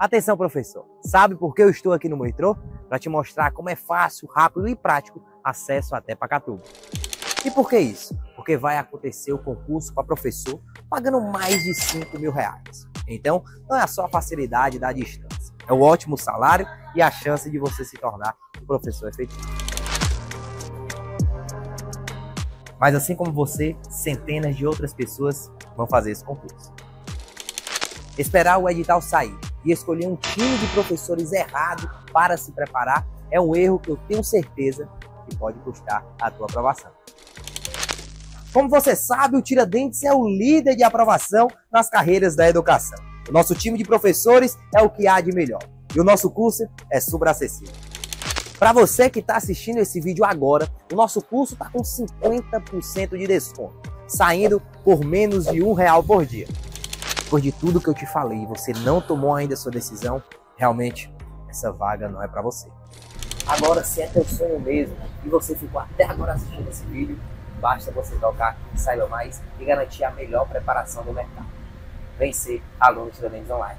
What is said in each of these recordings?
Atenção, professor! Sabe por que eu estou aqui no Moitrô? Para te mostrar como é fácil, rápido e prático acesso até Pacatuba. E por que isso? Porque vai acontecer o concurso para professor pagando mais de 5 mil reais. Então, não é só a facilidade da distância, é o ótimo salário e a chance de você se tornar um professor efetivo. Mas assim como você, centenas de outras pessoas vão fazer esse concurso. Esperar o edital sair e escolher um time de professores errado para se preparar é um erro que eu tenho certeza que pode custar a tua aprovação. Como você sabe, o Tiradentes é o líder de aprovação nas carreiras da educação. O nosso time de professores é o que há de melhor. E o nosso curso é super acessível. Para você que está assistindo esse vídeo agora, o nosso curso está com 50% de desconto, saindo por menos de um real por dia depois de tudo que eu te falei, você não tomou ainda a sua decisão, realmente essa vaga não é para você. Agora, se é teu sonho mesmo e você ficou até agora assistindo esse vídeo, basta você tocar Saiba Mais e garantir a melhor preparação do mercado. Vencer alunos de Online.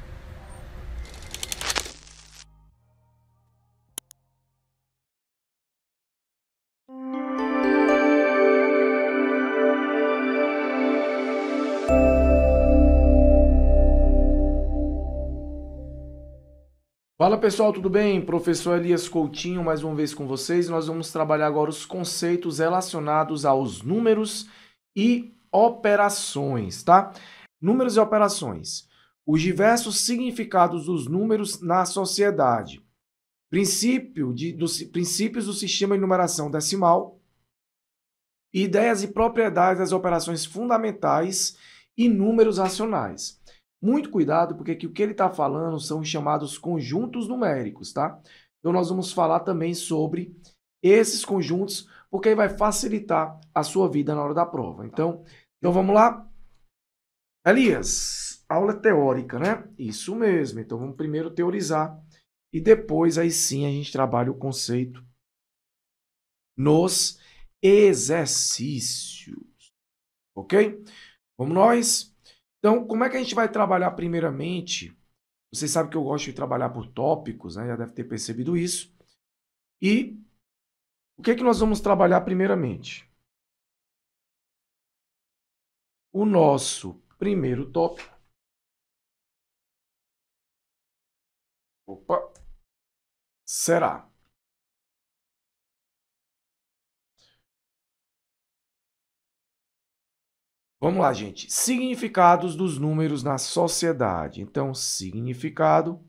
Fala pessoal, tudo bem? Professor Elias Coutinho mais uma vez com vocês. Nós vamos trabalhar agora os conceitos relacionados aos números e operações, tá? Números e operações. Os diversos significados dos números na sociedade. Princípio de, dos, princípios do sistema de numeração decimal. Ideias e propriedades das operações fundamentais e números racionais. Muito cuidado, porque aqui o que ele está falando são chamados conjuntos numéricos, tá? Então nós vamos falar também sobre esses conjuntos, porque aí vai facilitar a sua vida na hora da prova. Então, então vamos lá? Elias, aula teórica, né? Isso mesmo. Então vamos primeiro teorizar e depois aí sim a gente trabalha o conceito nos exercícios. OK? Vamos nós? Então, como é que a gente vai trabalhar primeiramente? Vocês sabem que eu gosto de trabalhar por tópicos, né? Já deve ter percebido isso. E o que é que nós vamos trabalhar primeiramente? O nosso primeiro tópico. Opa. Será Vamos lá, gente. Significados dos números na sociedade. Então, significado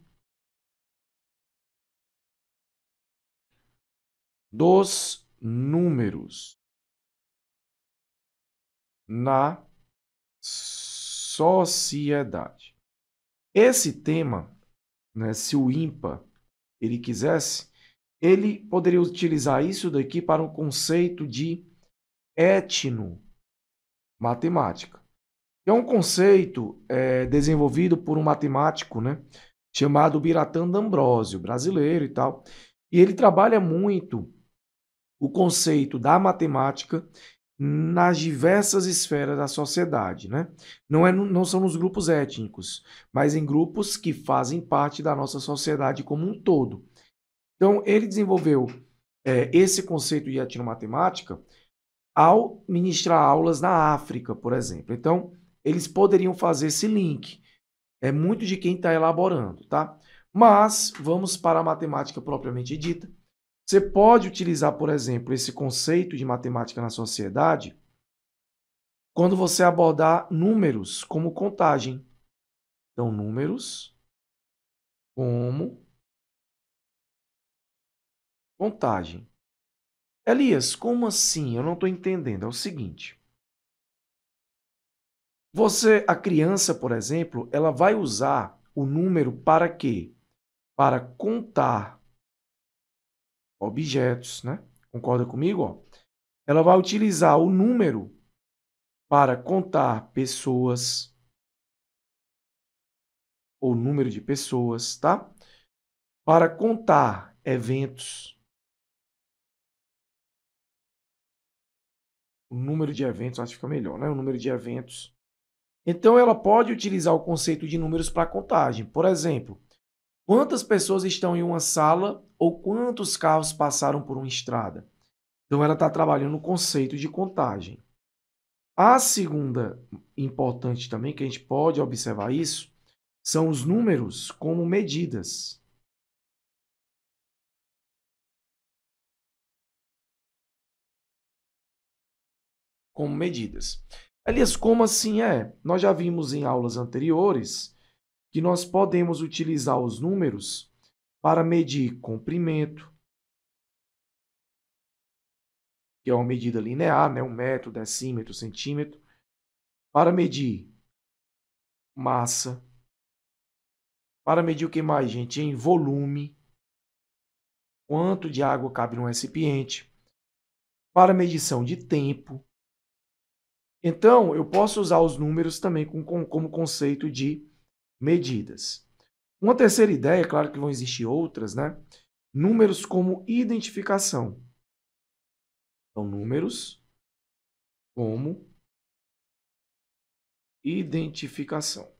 dos números na sociedade. Esse tema, né, se o IMPA ele quisesse, ele poderia utilizar isso daqui para um conceito de etno matemática. É um conceito é, desenvolvido por um matemático né, chamado Biratan D'Ambrosio, brasileiro e tal. E ele trabalha muito o conceito da matemática nas diversas esferas da sociedade. Né? Não, é, não são nos grupos étnicos, mas em grupos que fazem parte da nossa sociedade como um todo. Então, ele desenvolveu é, esse conceito de etnomatemática matemática ao ministrar aulas na África, por exemplo. Então, eles poderiam fazer esse link. É muito de quem está elaborando, tá? Mas vamos para a matemática propriamente dita. Você pode utilizar, por exemplo, esse conceito de matemática na sociedade quando você abordar números como contagem. Então, números como contagem. Elias, como assim? Eu não estou entendendo. É o seguinte. Você, a criança, por exemplo, ela vai usar o número para quê? Para contar objetos, né? Concorda comigo? Ó? Ela vai utilizar o número para contar pessoas ou número de pessoas, tá? Para contar eventos, o número de eventos, acho que fica melhor, né? O número de eventos. Então ela pode utilizar o conceito de números para contagem. Por exemplo, quantas pessoas estão em uma sala ou quantos carros passaram por uma estrada. Então ela está trabalhando no conceito de contagem. A segunda importante também que a gente pode observar isso são os números como medidas. como medidas. Elias, como assim é? Nós já vimos em aulas anteriores que nós podemos utilizar os números para medir comprimento, que é uma medida linear, né? um metro, decímetro, centímetro, para medir massa, para medir o que mais, gente? Em volume, quanto de água cabe num recipiente, para medição de tempo, então, eu posso usar os números também com, com, como conceito de medidas. Uma terceira ideia, claro que vão existir outras, né? Números como identificação. Então, números como identificação.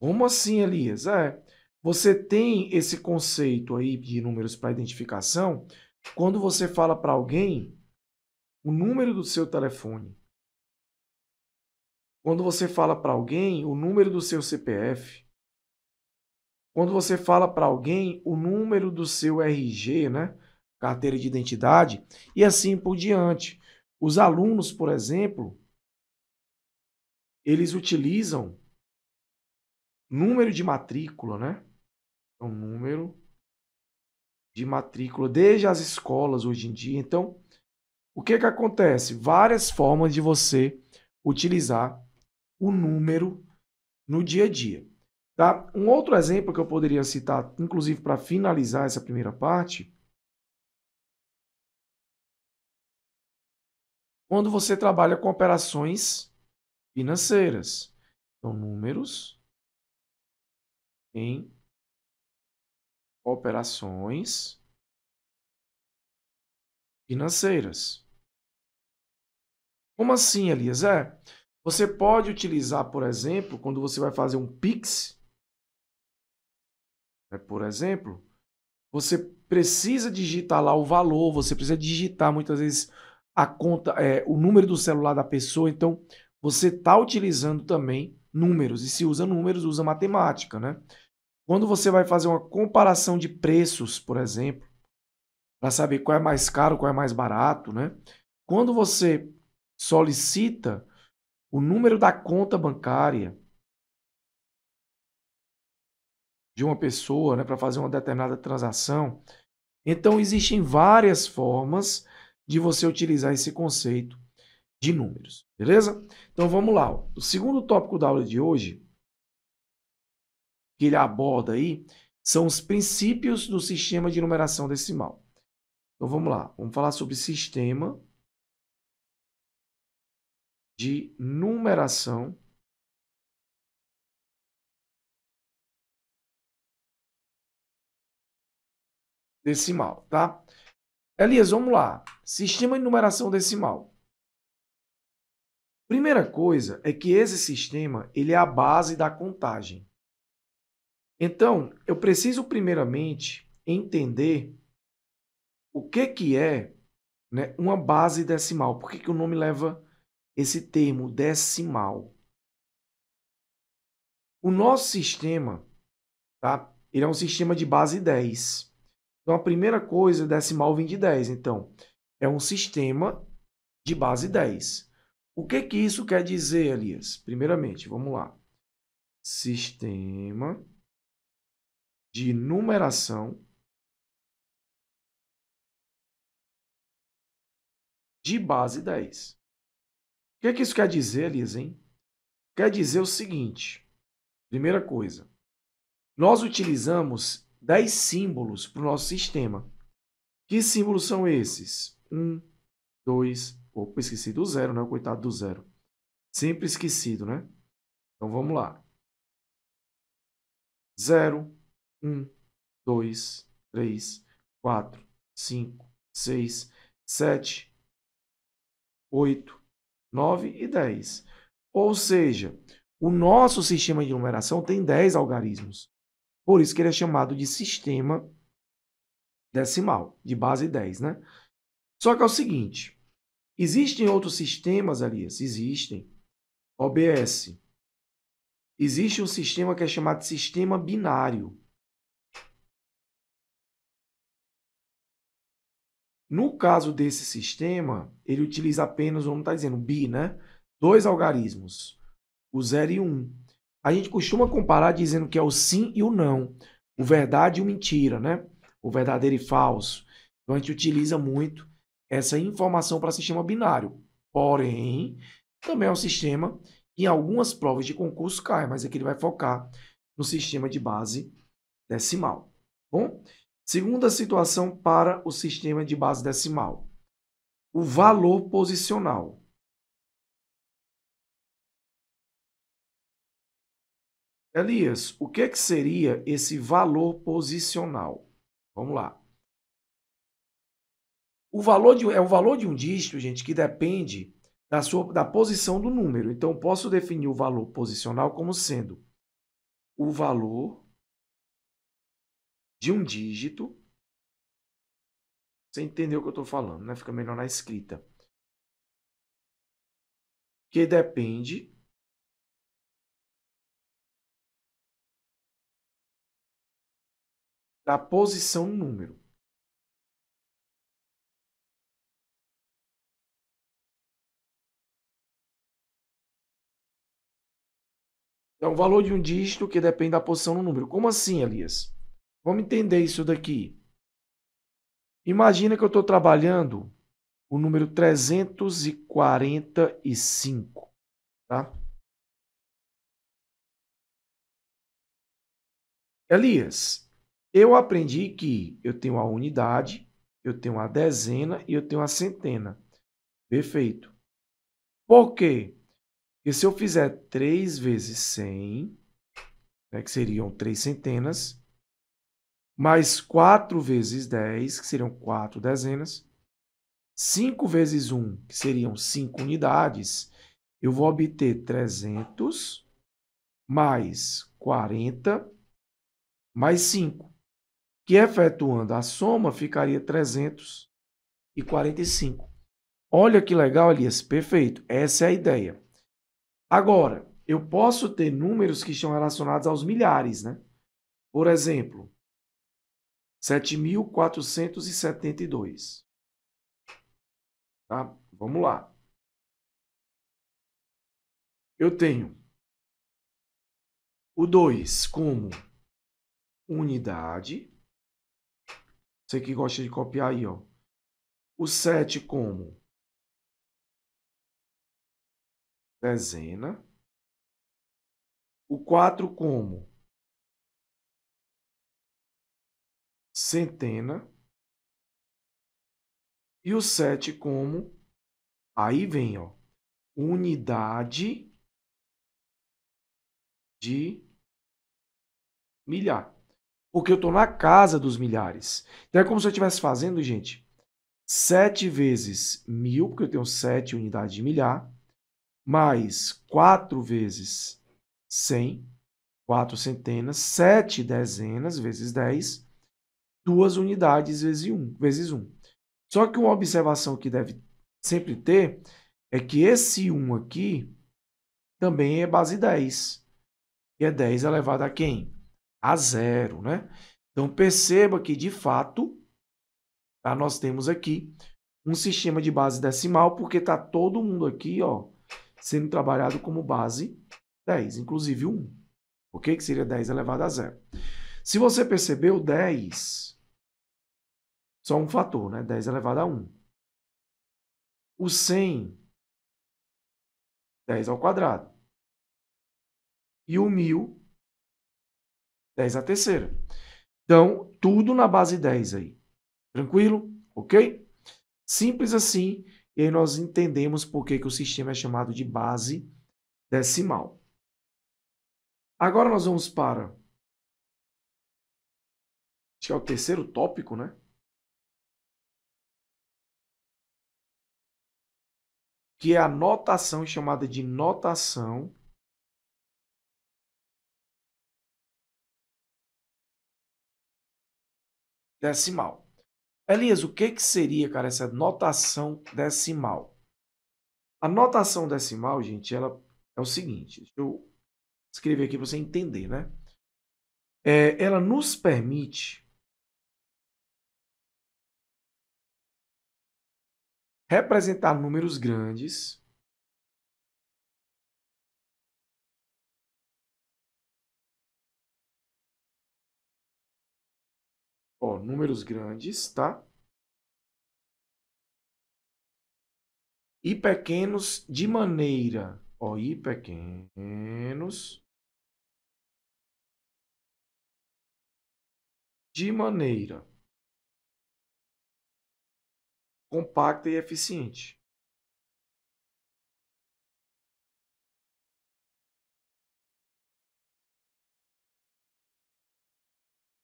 Como assim, Elias? É, você tem esse conceito aí de números para identificação quando você fala para alguém o número do seu telefone. Quando você fala para alguém, o número do seu CPF. Quando você fala para alguém, o número do seu RG, né? Carteira de identidade, e assim por diante. Os alunos, por exemplo, eles utilizam número de matrícula, né? Então, número de matrícula desde as escolas hoje em dia. Então, o que é que acontece? Várias formas de você utilizar o número no dia a dia. Tá? Um outro exemplo que eu poderia citar, inclusive para finalizar essa primeira parte, quando você trabalha com operações financeiras. Então, números em operações financeiras. Como assim, É, Você pode utilizar, por exemplo, quando você vai fazer um Pix, né, por exemplo, você precisa digitar lá o valor, você precisa digitar muitas vezes a conta, é, o número do celular da pessoa, então você está utilizando também números. E se usa números, usa matemática, né? Quando você vai fazer uma comparação de preços, por exemplo, para saber qual é mais caro, qual é mais barato, né? Quando você solicita o número da conta bancária de uma pessoa né, para fazer uma determinada transação. Então, existem várias formas de você utilizar esse conceito de números, beleza? Então, vamos lá. O segundo tópico da aula de hoje, que ele aborda aí, são os princípios do sistema de numeração decimal. Então, vamos lá. Vamos falar sobre sistema de numeração decimal, tá? Elias, vamos lá. Sistema de numeração decimal. Primeira coisa é que esse sistema ele é a base da contagem. Então, eu preciso primeiramente entender o que, que é né, uma base decimal. Por que, que o nome leva esse termo decimal. O nosso sistema, tá? Ele é um sistema de base 10. Então a primeira coisa, decimal vem de 10, então é um sistema de base 10. O que que isso quer dizer, Elias? Primeiramente, vamos lá. Sistema de numeração de base 10 que, que isso quer dizer, Elisa, hein? Quer dizer o seguinte: primeira coisa, nós utilizamos 10 símbolos para o nosso sistema. Que símbolos são esses? 1, 2, opa, esqueci do zero, né? Coitado do zero. Sempre esquecido, né? Então vamos lá. 0, 1, 2, 3, 4, 5, 6, 7, 8, 9 e 10. Ou seja, o nosso sistema de numeração tem 10 algarismos. Por isso que ele é chamado de sistema decimal, de base 10, né? Só que é o seguinte, existem outros sistemas, Elias, existem. OBS. Existe um sistema que é chamado de sistema binário. No caso desse sistema, ele utiliza apenas, vamos estar tá dizendo, bi, né? Dois algarismos, o 0 e o 1. Um. A gente costuma comparar dizendo que é o sim e o não, o verdade e o mentira, né? O verdadeiro e falso. Então a gente utiliza muito essa informação para sistema binário. Porém, também é um sistema que em algumas provas de concurso cai, mas aqui ele vai focar no sistema de base decimal. Bom, Segunda situação para o sistema de base decimal: o valor posicional. Elias, o que, é que seria esse valor posicional? Vamos lá. O valor de, é o valor de um dígito, gente, que depende da, sua, da posição do número. Então, posso definir o valor posicional como sendo o valor de um dígito. Você entendeu o que eu estou falando, né? Fica melhor na escrita. Que depende da posição do número. Então, o valor de um dígito que depende da posição do número. Como assim, Elias? Vamos entender isso daqui. Imagina que eu estou trabalhando o número 345, tá? Elias, eu aprendi que eu tenho a unidade, eu tenho a dezena e eu tenho a centena. Perfeito. Por quê? Porque se eu fizer 3 vezes 100, né, que seriam 3 centenas, mais 4 vezes 10, que seriam 4 dezenas, 5 vezes 1, que seriam 5 unidades, eu vou obter 300 mais 40 mais 5, que efetuando a soma ficaria 345. Olha que legal, Elias, perfeito. Essa é a ideia. Agora, eu posso ter números que estão relacionados aos milhares, né? Por exemplo, 7.472. Tá? Vamos lá. Eu tenho o 2 como unidade. Você que gosta de copiar aí, ó. O 7 como dezena. O 4 como centena, e o 7 como, aí vem, ó, unidade de milhar. Porque eu estou na casa dos milhares. Então é como se eu estivesse fazendo, gente, 7 vezes mil, porque eu tenho 7 unidades de milhar, mais 4 vezes 100, 4 centenas, 7 dezenas vezes 10, duas unidades vezes um, vezes um. Só que uma observação que deve sempre ter é que esse 1 aqui também é base 10. E é 10 elevado a quem? A zero, né? Então perceba que de fato tá, nós temos aqui um sistema de base decimal, porque está todo mundo aqui ó, sendo trabalhado como base 10, inclusive 1, ok? Que seria 10 elevado a zero. Se você percebeu, 10 só um fator, né? 10 elevado a 1. O 100, 10 ao quadrado. E o 1000, 10 à terceira. Então, tudo na base 10 aí. Tranquilo? Ok? Simples assim. E aí nós entendemos por que, que o sistema é chamado de base decimal. Agora nós vamos para. Acho que é o terceiro tópico, né? que é a notação chamada de notação decimal. Elias, o que, que seria, cara, essa notação decimal? A notação decimal, gente, ela é o seguinte, deixa eu escrever aqui para você entender, né? É, ela nos permite representar números grandes. Ó, números grandes, tá? E pequenos de maneira, ó, e pequenos de maneira compacta e eficiente.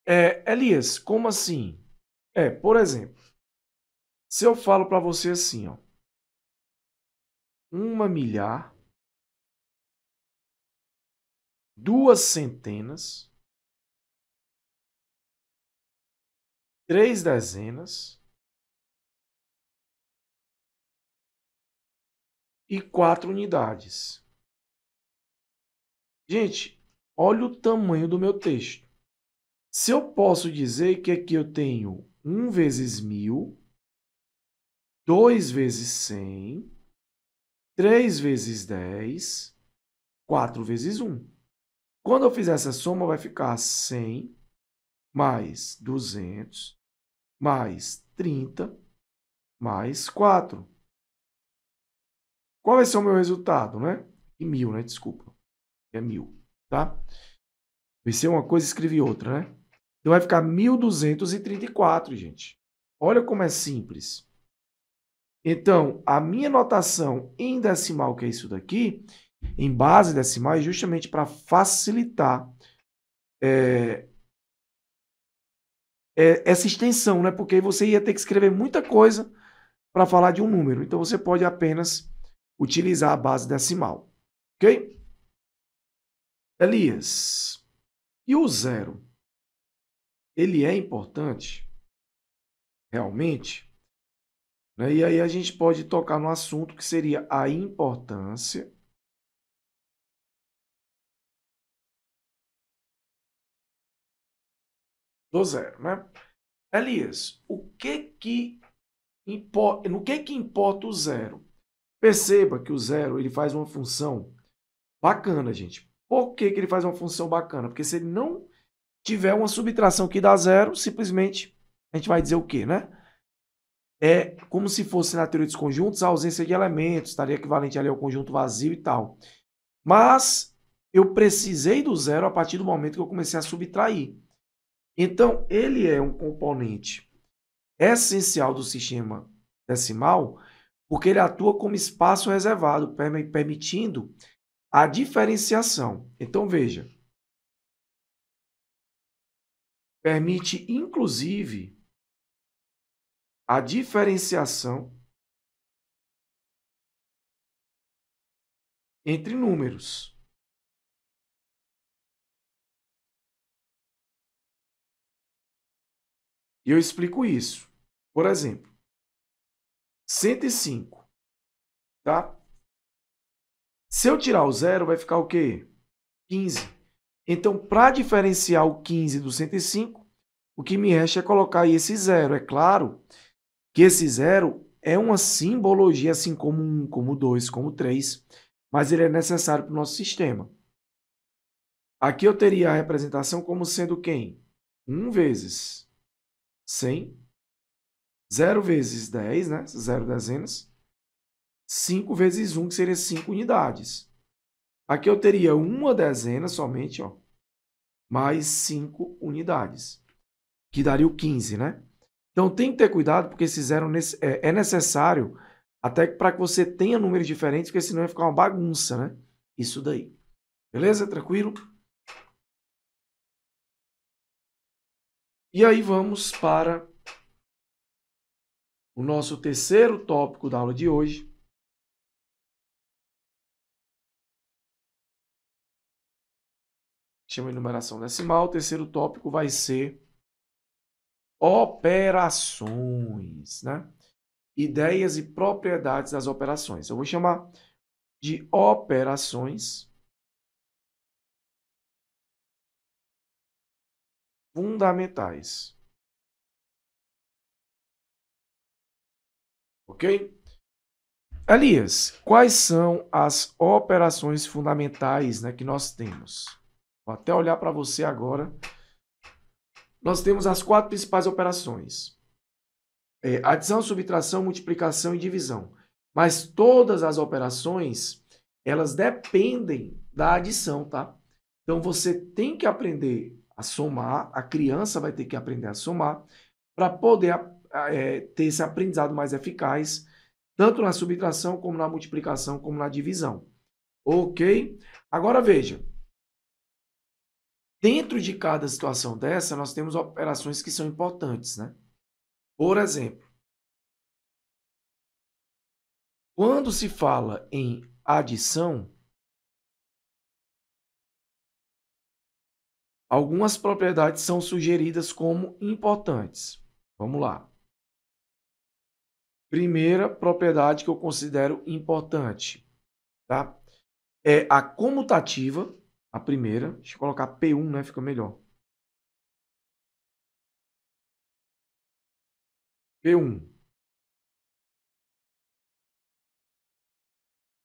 É, Elias, como assim? É, por exemplo, se eu falo para você assim, ó, uma milhar, duas centenas, três dezenas, e quatro unidades. Gente, olha o tamanho do meu texto. Se eu posso dizer que aqui eu tenho 1 vezes 1.000, 2 vezes 100, 3 vezes 10, 4 vezes 1. Quando eu fizer essa soma, vai ficar 100 mais 200 mais 30 mais 4. Qual vai ser o meu resultado, né? E mil, né? Desculpa. É mil, tá? Vai ser uma coisa, escrevi outra, né? Então vai ficar 1.234, gente. Olha como é simples. Então, a minha notação em decimal, que é isso daqui, em base decimal, é justamente para facilitar é, é, essa extensão, né? Porque aí você ia ter que escrever muita coisa para falar de um número. Então, você pode apenas utilizar a base decimal. Ok? Elias, e o zero? Ele é importante? Realmente? Né? E aí a gente pode tocar no assunto que seria a importância do zero, né? Elias, o que que no que que importa o zero? Perceba que o zero ele faz uma função bacana, gente. Por que, que ele faz uma função bacana? Porque se ele não tiver uma subtração que dá zero, simplesmente a gente vai dizer o quê, né? É como se fosse na teoria dos conjuntos a ausência de elementos, estaria equivalente ali ao conjunto vazio e tal. Mas eu precisei do zero a partir do momento que eu comecei a subtrair. Então, ele é um componente essencial do sistema decimal porque ele atua como espaço reservado, permitindo a diferenciação. Então veja, permite inclusive a diferenciação entre números. E eu explico isso. Por exemplo, 105, tá? Se eu tirar o zero, vai ficar o quê? 15. Então, para diferenciar o 15 do 105, o que me resta é colocar aí esse zero. É claro que esse zero é uma simbologia, assim como 1, um, como 2, como 3, mas ele é necessário para o nosso sistema. Aqui eu teria a representação como sendo quem? 1 vezes 100 0 vezes 10, né? 0 dezenas. 5 vezes 1, que seria 5 unidades. Aqui eu teria uma dezena somente, ó, mais 5 unidades, que daria o 15, né? Então tem que ter cuidado, porque esse zero é, é necessário até para que você tenha números diferentes, porque senão vai ficar uma bagunça, né? Isso daí. Beleza? Tranquilo? E aí vamos para o nosso terceiro tópico da aula de hoje. Chama de numeração decimal. O terceiro tópico vai ser operações, né? Ideias e propriedades das operações. Eu vou chamar de operações fundamentais. Ok? Elias, quais são as operações fundamentais né, que nós temos? Vou até olhar para você agora. Nós temos as quatro principais operações: é, adição, subtração, multiplicação e divisão. Mas todas as operações elas dependem da adição, tá? Então você tem que aprender a somar, a criança vai ter que aprender a somar para poder é, ter esse aprendizado mais eficaz, tanto na subtração, como na multiplicação, como na divisão. Ok? Agora veja. Dentro de cada situação dessa, nós temos operações que são importantes, né? Por exemplo, quando se fala em adição, algumas propriedades são sugeridas como importantes. Vamos lá. Primeira propriedade que eu considero importante, tá? É a comutativa, a primeira. Deixa eu colocar P1, né? Fica melhor. P1.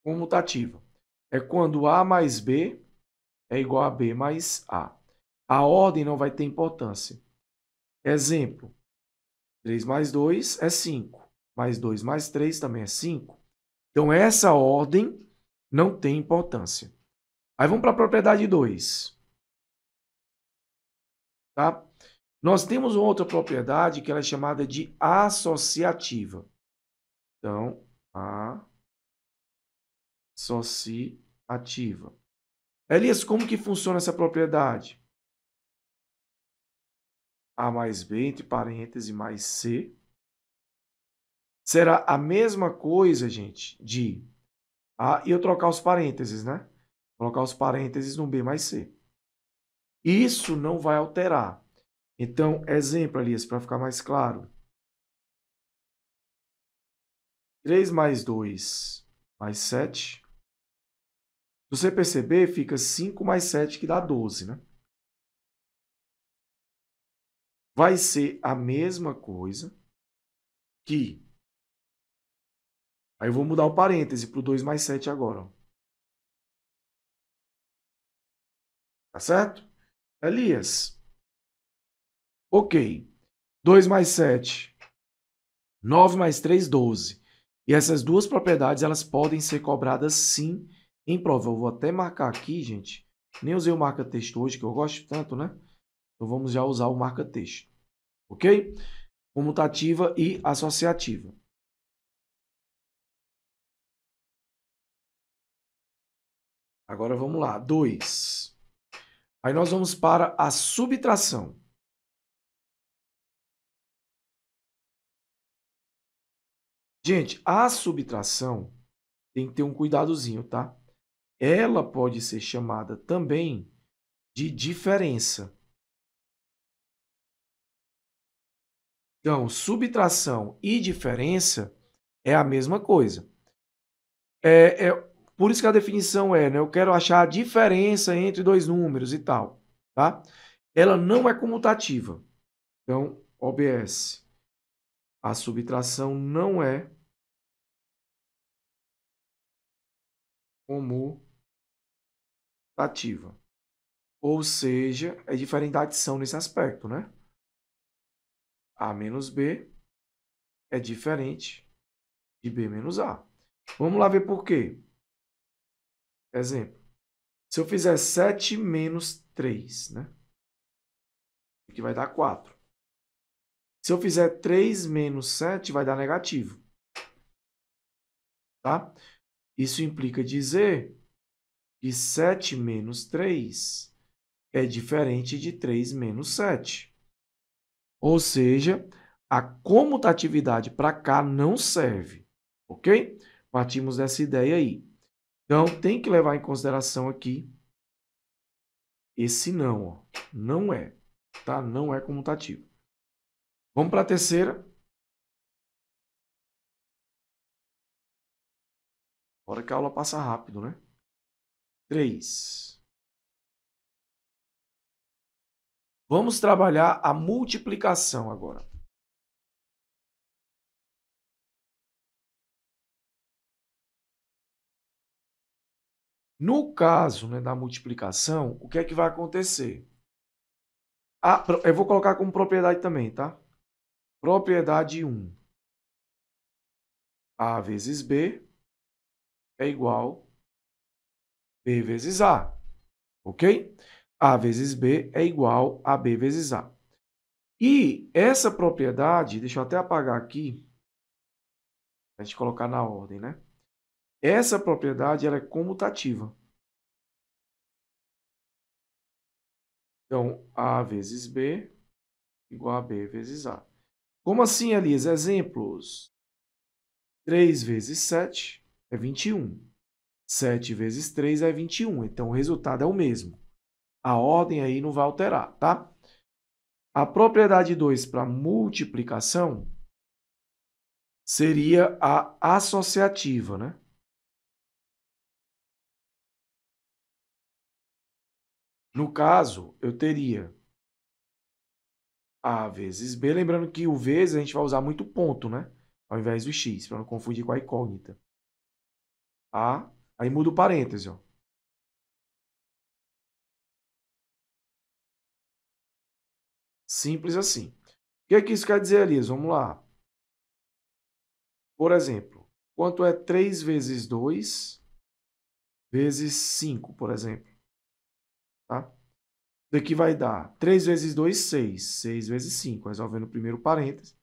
Comutativa. É quando A mais B é igual a B mais A. A ordem não vai ter importância. Exemplo. 3 mais 2 é 5 mais 2 mais 3 também é 5. Então, essa ordem não tem importância. Aí vamos para a propriedade 2. Tá? Nós temos outra propriedade que ela é chamada de associativa. Então, associativa. Elias, como que funciona essa propriedade? A mais B entre parênteses mais C será a mesma coisa, gente, de A ah, e eu trocar os parênteses, né? Colocar os parênteses no B mais C. Isso não vai alterar. Então, exemplo, Elias, para ficar mais claro. 3 mais 2 mais 7. Se você perceber, fica 5 mais 7, que dá 12, né? Vai ser a mesma coisa que Aí eu vou mudar o parêntese para o 2 mais 7 agora. Tá certo? Elias. Ok. 2 mais 7, 9 mais 3, 12. E essas duas propriedades elas podem ser cobradas sim em prova. Eu vou até marcar aqui, gente. Nem usei o marca-texto hoje, que eu gosto tanto, né? Então vamos já usar o marca-texto. Ok? Comutativa e associativa. Agora vamos lá, 2. Aí nós vamos para a subtração. Gente, a subtração tem que ter um cuidadozinho, tá? Ela pode ser chamada também de diferença. Então, subtração e diferença é a mesma coisa. É, é, por isso que a definição é, né? Eu quero achar a diferença entre dois números e tal, tá? Ela não é comutativa. Então, OBS. A subtração não é comutativa. Ou seja, é diferente da adição nesse aspecto, né? A menos B é diferente de B menos A. Vamos lá ver por quê. Exemplo. Se eu fizer 7 menos 3, né? Que vai dar 4. Se eu fizer 3 menos 7, vai dar negativo. Tá? Isso implica dizer que 7 menos 3 é diferente de 3 menos 7. Ou seja, a comutatividade para cá não serve, ok? Partimos dessa ideia aí. Então, tem que levar em consideração aqui esse não, ó. Não é, tá? Não é comutativo. Vamos para a terceira. Hora que a aula passa rápido, né? Três. Vamos trabalhar a multiplicação agora. No caso né, da multiplicação, o que é que vai acontecer? Ah, eu vou colocar como propriedade também, tá? Propriedade 1. A vezes B é igual B vezes A, ok? A vezes B é igual a B vezes A. E essa propriedade, deixa eu até apagar aqui, a gente colocar na ordem, né? Essa propriedade ela é comutativa. Então, A vezes B igual a B vezes A. Como assim, Elias? Exemplos. 3 vezes 7 é 21. 7 vezes 3 é 21. Então, o resultado é o mesmo. A ordem aí não vai alterar, tá? A propriedade 2 para multiplicação seria a associativa, né? No caso, eu teria A vezes B. Lembrando que o vezes a gente vai usar muito ponto, né? Ao invés do X, para não confundir com a incógnita. A, aí muda o parêntese, ó. Simples assim. O que é que isso quer dizer, Elias? Vamos lá. Por exemplo, quanto é 3 vezes 2 vezes 5, por exemplo? Tá? Isso aqui vai dar 3 vezes 2, 6. 6 vezes 5, resolvendo o primeiro parênteses,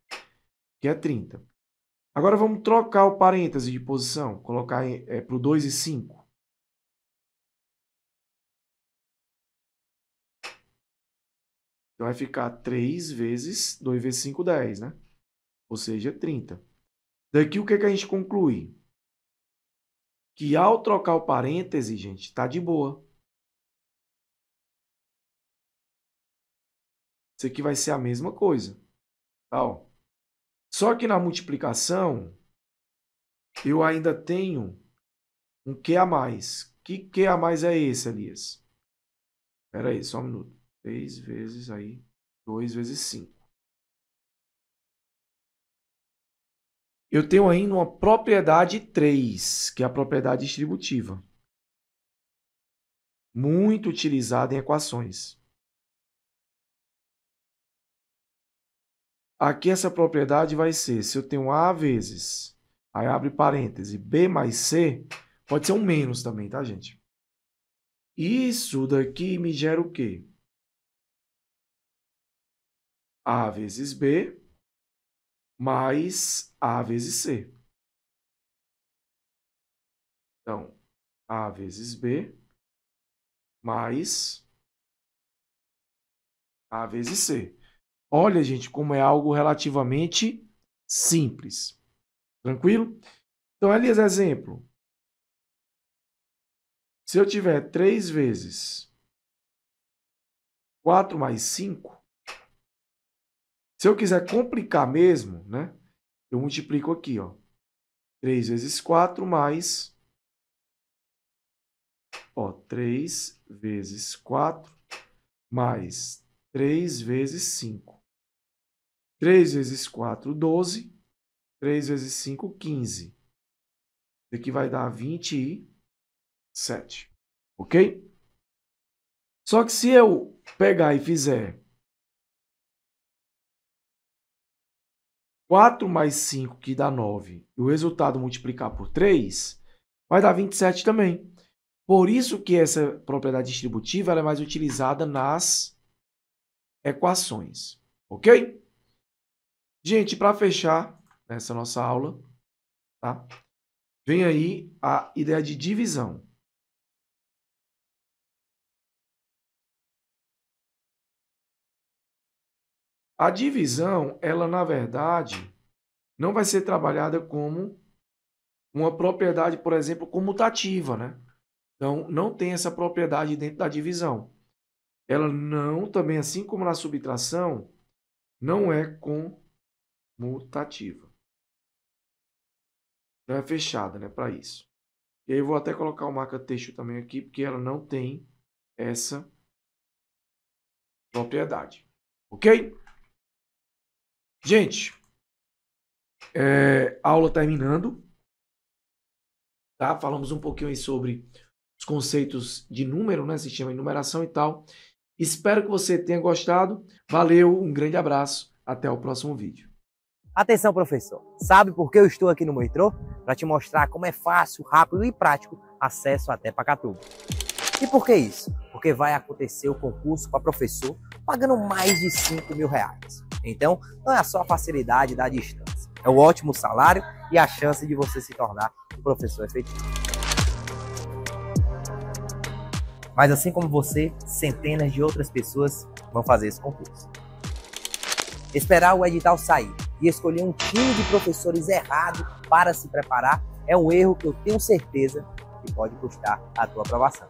que é 30. Agora vamos trocar o parêntese de posição, colocar é, para o 2 e 5. Então vai ficar 3 vezes 2 vezes 5, 10, né? Ou seja, 30. Daqui o que, que a gente conclui? Que ao trocar o parêntese, gente, está de boa. Isso aqui vai ser a mesma coisa. Tal. Só que na multiplicação, eu ainda tenho um Q a mais. Que Q a mais é esse, Elias? Espera aí, só um minuto. 3 vezes aí, 2 vezes 5. Eu tenho ainda uma propriedade 3, que é a propriedade distributiva. Muito utilizada em equações. Aqui essa propriedade vai ser, se eu tenho A vezes, aí abre parêntese, B mais C, pode ser um menos também, tá, gente? Isso daqui me gera o quê? A vezes B mais A vezes C. Então, A vezes B mais A vezes C. Olha, gente, como é algo relativamente simples. Tranquilo? Então, Elias, exemplo. Se eu tiver 3 vezes 4 mais 5, se eu quiser complicar mesmo, né? Eu multiplico aqui, ó. 3 vezes 4 mais... Ó, 3 vezes 4 mais 3 vezes 5. 3 vezes 4, 12. 3 vezes 5, 15. Isso aqui vai dar 27. Ok? Só que se eu pegar e fizer 4 mais 5, que dá 9, e o resultado multiplicar por 3, vai dar 27 também. Por isso que essa propriedade distributiva é mais utilizada nas equações. Ok? Gente, para fechar essa nossa aula, tá? Vem aí a ideia de divisão. A divisão, ela na verdade não vai ser trabalhada como uma propriedade, por exemplo, comutativa, né? Então, não tem essa propriedade dentro da divisão. Ela não, também assim como na subtração, não é com mutativa. Não é fechada, né, para isso. E aí eu vou até colocar o marca-texto também aqui, porque ela não tem essa propriedade. Ok? Gente, é, aula terminando. Tá? Falamos um pouquinho aí sobre os conceitos de número, né? Sistema de numeração e tal. Espero que você tenha gostado. Valeu, um grande abraço. Até o próximo vídeo. Atenção, professor! Sabe por que eu estou aqui no Moitro Para te mostrar como é fácil, rápido e prático acesso até Pacatuba. E por que isso? Porque vai acontecer o concurso para professor pagando mais de 5 mil reais. Então, não é só a facilidade da distância, é o um ótimo salário e a chance de você se tornar um professor efetivo. Mas assim como você, centenas de outras pessoas vão fazer esse concurso. Esperar o edital sair e escolher um time de professores errado para se preparar é um erro que eu tenho certeza que pode custar a tua aprovação.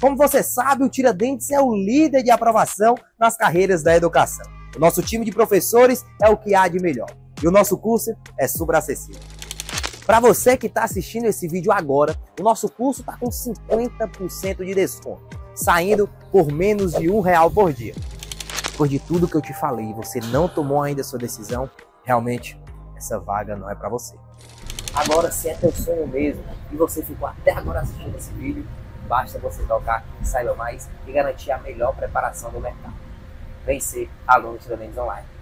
Como você sabe, o Tiradentes é o líder de aprovação nas carreiras da educação. O nosso time de professores é o que há de melhor e o nosso curso é super acessível. Para você que está assistindo esse vídeo agora, o nosso curso está com 50% de desconto, saindo por menos de um real por dia depois de tudo que eu te falei, e você não tomou ainda a sua decisão, realmente essa vaga não é para você. Agora, se é teu sonho mesmo e você ficou até agora assistindo esse vídeo, basta você tocar aqui em Saiba Mais e garantir a melhor preparação do mercado. Vencer alunos de Online.